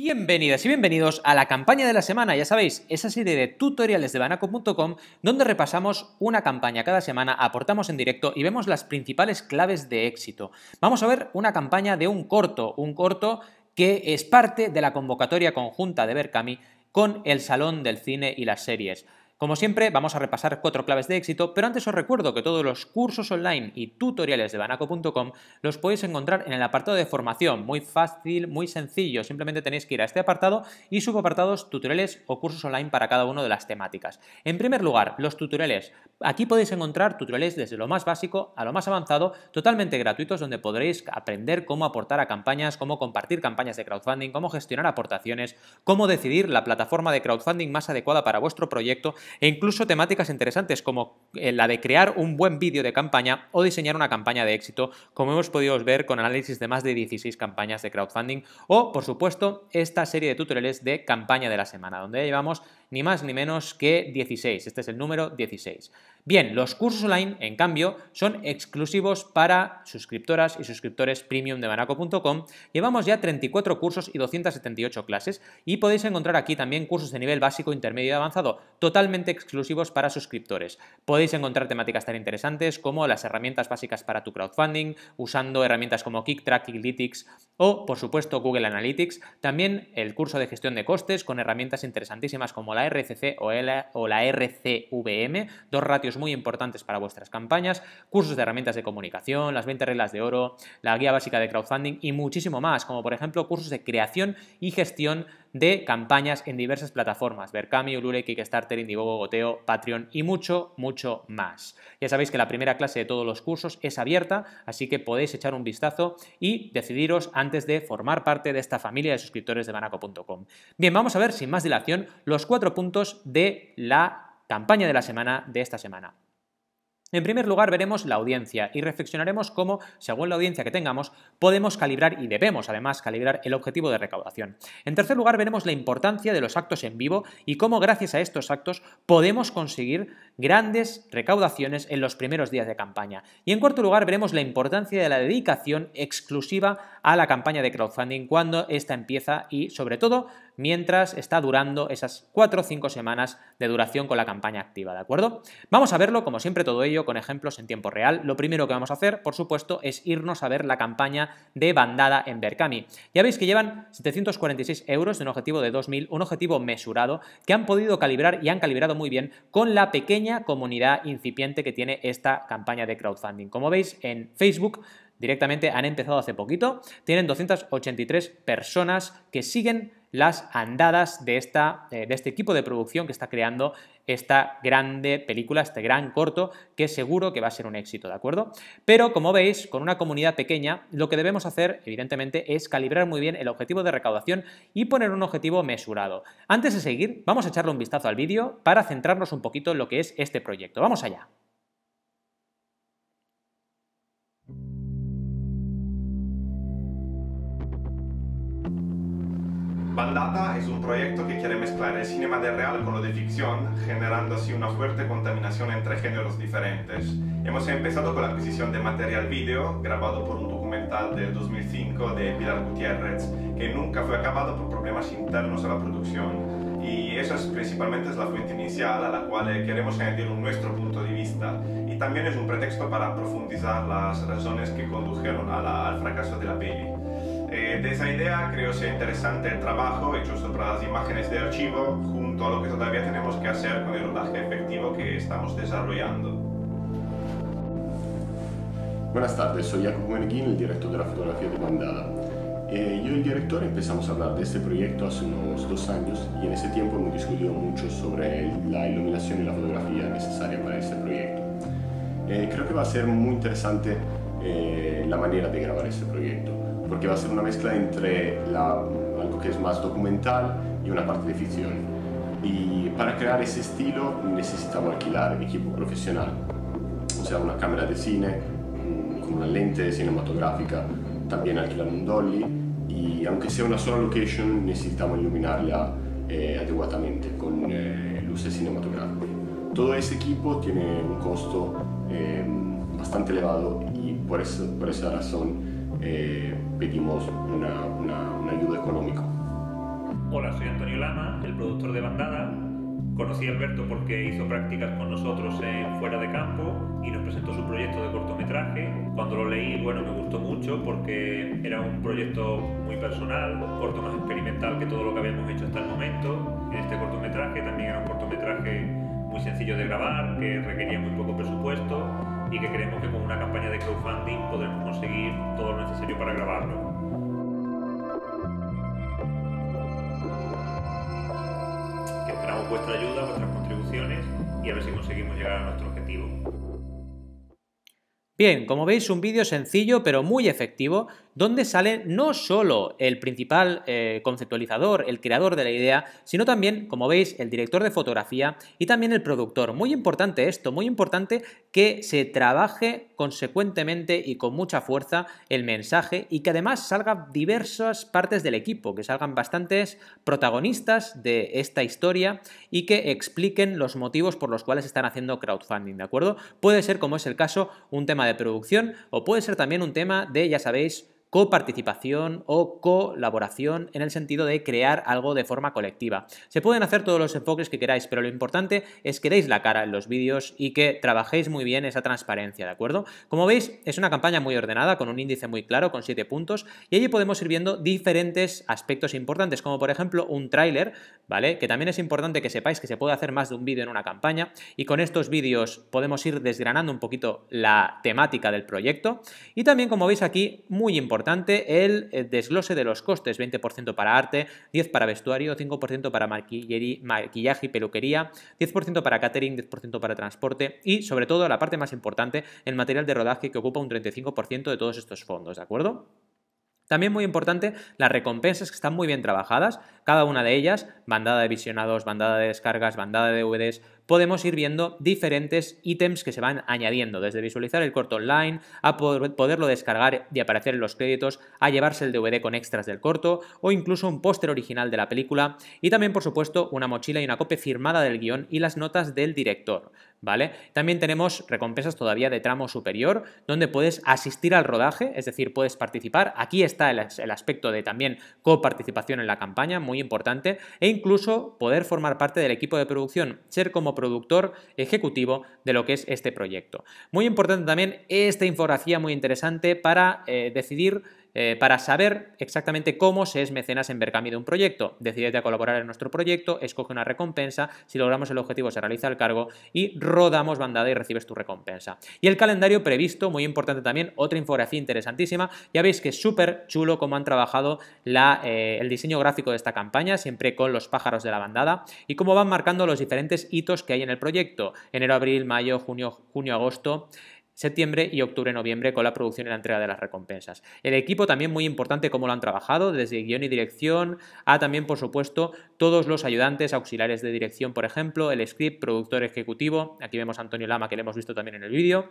Bienvenidas y bienvenidos a la campaña de la semana, ya sabéis, esa serie de tutoriales de banaco.com donde repasamos una campaña cada semana, aportamos en directo y vemos las principales claves de éxito. Vamos a ver una campaña de un corto, un corto que es parte de la convocatoria conjunta de Berkami con el Salón del Cine y las Series. Como siempre, vamos a repasar cuatro claves de éxito, pero antes os recuerdo que todos los cursos online y tutoriales de banaco.com los podéis encontrar en el apartado de formación, muy fácil, muy sencillo, simplemente tenéis que ir a este apartado y subapartados tutoriales o cursos online para cada una de las temáticas. En primer lugar, los tutoriales. Aquí podéis encontrar tutoriales desde lo más básico a lo más avanzado, totalmente gratuitos, donde podréis aprender cómo aportar a campañas, cómo compartir campañas de crowdfunding, cómo gestionar aportaciones, cómo decidir la plataforma de crowdfunding más adecuada para vuestro proyecto e incluso temáticas interesantes como eh, la de crear un buen vídeo de campaña o diseñar una campaña de éxito, como hemos podido ver con análisis de más de 16 campañas de crowdfunding o, por supuesto, esta serie de tutoriales de campaña de la semana, donde llevamos ni más ni menos que 16. Este es el número 16. Bien, los cursos online, en cambio, son exclusivos para suscriptoras y suscriptores premium de banaco.com. Llevamos ya 34 cursos y 278 clases y podéis encontrar aquí también cursos de nivel básico, intermedio y avanzado, totalmente exclusivos para suscriptores. Podéis encontrar temáticas tan interesantes como las herramientas básicas para tu crowdfunding, usando herramientas como KickTrack, Kicklytics o, por supuesto, Google Analytics, también el curso de gestión de costes con herramientas interesantísimas como la RCC o la, RCVM, dos ratios muy importantes para vuestras campañas, cursos de herramientas de comunicación, las 20 reglas de oro, la guía básica de crowdfunding y muchísimo más, como por ejemplo cursos de creación y gestión de campañas en diversas plataformas, Berkami, Ulule, Kickstarter, Indiegogo, Goteo, Patreon y mucho, mucho más. Ya sabéis que la primera clase de todos los cursos es abierta, así que podéis echar un vistazo y decidiros antes de formar parte de esta familia de suscriptores de banaco.com. Bien, vamos a ver sin más dilación los cuatro puntos de la campaña de la semana de esta semana. En primer lugar, veremos la audiencia y reflexionaremos cómo, según la audiencia que tengamos, podemos calibrar y debemos además calibrar el objetivo de recaudación. En tercer lugar, veremos la importancia de los actos en vivo y cómo gracias a estos actos podemos conseguir grandes recaudaciones en los primeros días de campaña. Y en cuarto lugar veremos la importancia de la dedicación exclusiva a la campaña de crowdfunding cuando ésta empieza y sobre todo mientras está durando esas cuatro o cinco semanas de duración con la campaña activa, ¿de acuerdo? Vamos a verlo, como siempre, todo ello con ejemplos en tiempo real. Lo primero que vamos a hacer, por supuesto, es irnos a ver la campaña de bandada en Berkami. Ya veis que llevan 746 euros de un objetivo de 2.000, un objetivo mesurado, que han podido calibrar y han calibrado muy bien con la pequeña comunidad incipiente que tiene esta campaña de crowdfunding. Como veis, en Facebook directamente han empezado hace poquito, tienen 283 personas que siguen las andadas de, eh, de este equipo de producción que está creando esta grande película, este gran corto, que seguro que va a ser un éxito, ¿de acuerdo? Pero como veis, con una comunidad pequeña, lo que debemos hacer, evidentemente, es calibrar muy bien el objetivo de recaudación y poner un objetivo mesurado. Antes de seguir, vamos a echarle un vistazo al vídeo para centrarnos un poquito en lo que es este proyecto. ¡Vamos allá! Bandata es un proyecto que quiere mezclar el cinema de real con lo de ficción, generando así una fuerte contaminación entre géneros diferentes. Hemos empezado con la adquisición de material vídeo grabado por un documental del 2005 de Pilar Gutiérrez, que nunca fue acabado por problemas internos a la producción. Y esa es principalmente es la fuente inicial a la cual eh, queremos añadir nuestro punto de vista. Y también es un pretexto para profundizar las razones que condujeron al fracaso de la peli de esa idea creo sea interesante el trabajo hecho sobre las imágenes de archivo junto a lo que todavía tenemos que hacer con el rodaje efectivo que estamos desarrollando. Buenas tardes, soy Jacob Meneghini, el director de la fotografía de eh, yo y el director empezamos a hablar de este proyecto hace unos dos años y en ese tiempo hemos discutido mucho sobre la iluminación y la fotografía necesaria para este proyecto. Eh, creo que va a ser muy interesante eh, la manera de grabar este proyecto porque va a ser una mezcla entre la, algo que es más documental y una parte de ficción. Y para crear ese estilo necesitamos alquilar equipo profesional, o sea, una cámara de cine mm, con una lente cinematográfica, también alquilar un dolly y aunque sea una sola location necesitamos iluminarla eh, adecuadamente con eh, luces cinematográficas. Todo ese equipo tiene un costo eh, bastante elevado y por, eso, por esa razón eh, pedimos una, una, ayuda económica. Hola, soy Antonio Lama, el productor de Bandada. Conocí a Alberto porque hizo prácticas con nosotros en Fuera de Campo y nos presentó su proyecto de cortometraje. Cuando lo leí, bueno, me gustó mucho porque era un proyecto muy personal, corto más experimental que todo lo que habíamos hecho hasta el momento. En este cortometraje también era un cortometraje muy sencillo de grabar, que requería muy poco presupuesto y que creemos que con una campaña de crowdfunding podremos conseguir todo lo necesario para grabarlo. Esperamos vuestra ayuda, vuestras contribuciones y a ver si conseguimos llegar a nuestro objetivo. Bien, como veis un vídeo sencillo pero muy efectivo donde sale no solo el principal eh, conceptualizador, el creador de la idea, sino también, como veis, el director de fotografía y también el productor. Muy importante esto, muy importante que se trabaje consecuentemente y con mucha fuerza el mensaje y que además salgan diversas partes del equipo, que salgan bastantes protagonistas de esta historia y que expliquen los motivos por los cuales están haciendo crowdfunding, ¿de acuerdo? Puede ser, como es el caso, un tema de producción o puede ser también un tema de, ya sabéis, coparticipación o colaboración en el sentido de crear algo de forma colectiva. Se pueden hacer todos los enfoques que queráis, pero lo importante es que deis la cara en los vídeos y que trabajéis muy bien esa transparencia, ¿de acuerdo? Como veis, es una campaña muy ordenada, con un índice muy claro, con 7 puntos, y allí podemos ir viendo diferentes aspectos importantes, como por ejemplo un tráiler, ¿vale? Que también es importante que sepáis que se puede hacer más de un vídeo en una campaña, y con estos vídeos podemos ir desgranando un poquito la temática del proyecto, y también como veis aquí, muy importante, importante el eh, desglose de los costes, 20% para arte, 10% para vestuario, 5% para maquillaje y peluquería, 10% para catering, 10% para transporte y sobre todo la parte más importante, el material de rodaje que ocupa un 35% de todos estos fondos, ¿de acuerdo? También muy importante, las recompensas que están muy bien trabajadas cada una de ellas, bandada de visionados, bandada de descargas, bandada de DVDs, podemos ir viendo diferentes ítems que se van añadiendo, desde visualizar el corto online, a poderlo descargar y aparecer en los créditos, a llevarse el DVD con extras del corto o incluso un póster original de la película y también por supuesto una mochila y una copia firmada del guión y las notas del director. ¿Vale? También tenemos recompensas todavía de tramo superior, donde puedes asistir al rodaje, es decir, puedes participar. Aquí está el, aspecto de también coparticipación en la campaña, muy importante, e incluso poder formar parte del equipo de producción, ser como productor ejecutivo de lo que es este proyecto. Muy importante también esta infografía muy interesante para eh, decidir eh, para saber exactamente cómo se es mecenas en BerCami de un proyecto, decidete a colaborar en nuestro proyecto, escoge una recompensa, si logramos el objetivo se realiza el cargo y rodamos bandada y recibes tu recompensa. Y el calendario previsto, muy importante también, otra infografía interesantísima, ya veis que es súper chulo cómo han trabajado eh, el diseño gráfico de esta campaña, siempre con los pájaros de la bandada y cómo van marcando los diferentes hitos que hay en el proyecto, enero, abril, mayo, junio, junio, agosto, septiembre y octubre-noviembre con la producción y la entrega de las recompensas. El equipo también muy importante cómo lo han trabajado, desde guión y dirección, a también, por supuesto, todos los ayudantes, auxiliares de dirección, por ejemplo, el script, productor ejecutivo, aquí vemos a Antonio Lama que le hemos visto también en el vídeo,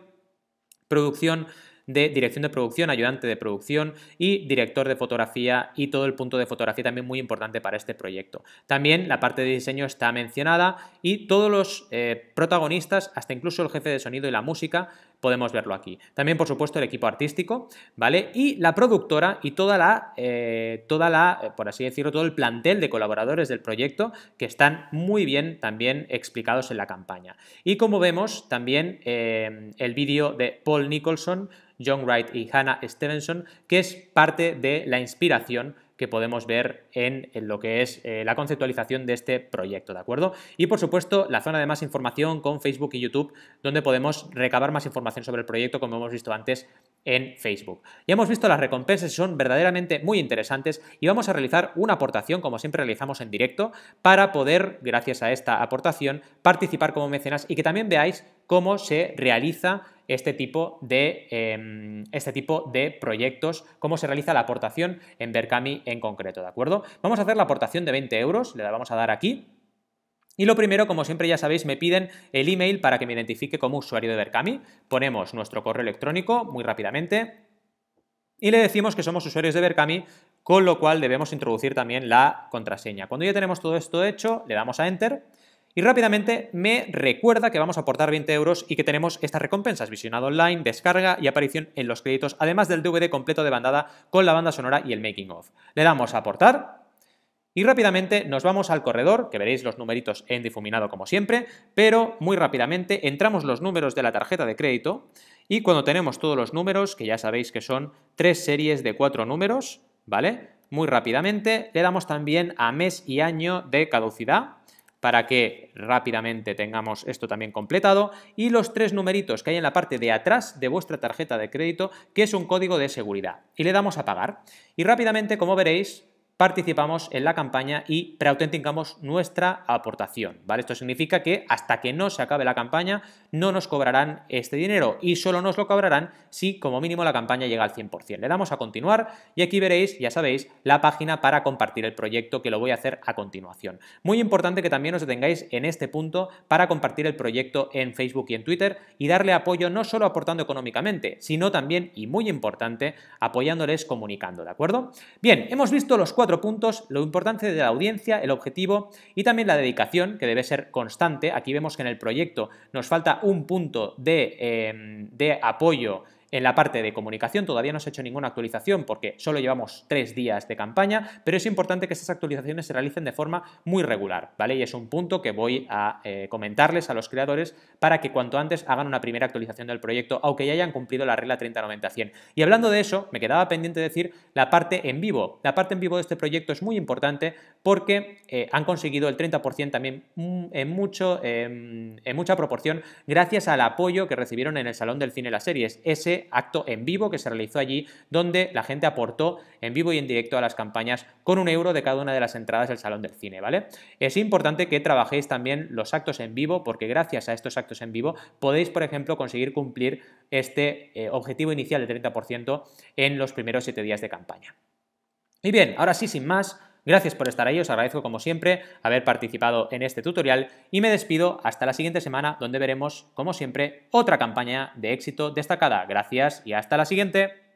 producción de dirección de producción, ayudante de producción y director de fotografía y todo el punto de fotografía también muy importante para este proyecto. También la parte de diseño está mencionada y todos los eh, protagonistas, hasta incluso el jefe de sonido y la música, podemos verlo aquí. También, por supuesto, el equipo artístico, ¿vale? Y la productora y toda la, eh, toda la, eh, por así decirlo, todo el plantel de colaboradores del proyecto que están muy bien también explicados en la campaña. Y como vemos, también eh, el vídeo de Paul Nicholson, John Wright y Hannah Stevenson, que es parte de la inspiración que podemos ver en, lo que es eh, la conceptualización de este proyecto, ¿de acuerdo? Y por supuesto, la zona de más información con Facebook y YouTube, donde podemos recabar más información sobre el proyecto, como hemos visto antes, en Facebook. Ya hemos visto las recompensas, son verdaderamente muy interesantes y vamos a realizar una aportación, como siempre realizamos en directo, para poder, gracias a esta aportación, participar como mecenas y que también veáis cómo se realiza este tipo de, em, este tipo de proyectos, cómo se realiza la aportación en Berkami en concreto, ¿de acuerdo? Vamos a hacer la aportación de 20 euros, le vamos a dar aquí, y lo primero, como siempre ya sabéis, me piden el email para que me identifique como usuario de Berkami. Ponemos nuestro correo electrónico muy rápidamente y le decimos que somos usuarios de Berkami, con lo cual debemos introducir también la contraseña. Cuando ya tenemos todo esto hecho, le damos a Enter y rápidamente me recuerda que vamos a aportar 20 euros y que tenemos estas recompensas, visionado online, descarga y aparición en los créditos, además del DVD completo de bandada con la banda sonora y el making of. Le damos a aportar y rápidamente nos vamos al corredor, que veréis los numeritos en difuminado como siempre, pero muy rápidamente entramos los números de la tarjeta de crédito y cuando tenemos todos los números, que ya sabéis que son tres series de cuatro números, ¿vale? Muy rápidamente le damos también a mes y año de caducidad para que rápidamente tengamos esto también completado y los tres numeritos que hay en la parte de atrás de vuestra tarjeta de crédito que es un código de seguridad y le damos a pagar y rápidamente como veréis participamos en la campaña y preautenticamos nuestra aportación. ¿vale? Esto significa que hasta que no se acabe la campaña no nos cobrarán este dinero y solo nos lo cobrarán si como mínimo la campaña llega al 100%. Le damos a continuar y aquí veréis, ya sabéis, la página para compartir el proyecto que lo voy a hacer a continuación. Muy importante que también os detengáis en este punto para compartir el proyecto en Facebook y en Twitter y darle apoyo no solo aportando económicamente, sino también, y muy importante, apoyándoles comunicando, ¿de acuerdo? Bien, hemos visto los cuatro cuatro puntos, lo importante de la audiencia, el objetivo y también la dedicación, que debe ser constante. Aquí vemos que en el proyecto nos falta un punto de, eh, de apoyo en la parte de comunicación todavía no se ha hecho ninguna actualización porque solo llevamos tres días de campaña, pero es importante que estas actualizaciones se realicen de forma muy regular, ¿vale? Y es un punto que voy a eh, comentarles a los creadores para que cuanto antes hagan una primera actualización del proyecto, aunque ya hayan cumplido la regla 30-90-100. Y hablando de eso, me quedaba pendiente decir la parte en vivo. La parte en vivo de este proyecto es muy importante porque eh, han conseguido el 30% también mm, en, mucho, em, en mucha proporción gracias al apoyo que recibieron en el Salón del Cine de las Series. Ese acto en vivo que se realizó allí, donde la gente aportó en vivo y en directo a las campañas con un euro de cada una de las entradas del Salón del Cine, ¿vale? Es importante que trabajéis también los actos en vivo, porque gracias a estos actos en vivo podéis, por ejemplo, conseguir cumplir este eh, objetivo inicial del 30% en los primeros 7 días de campaña. Y bien, ahora sí, sin más, Gracias por estar ahí, os agradezco como siempre haber participado en este tutorial y me despido hasta la siguiente semana donde veremos, como siempre, otra campaña de éxito destacada. Gracias y hasta la siguiente.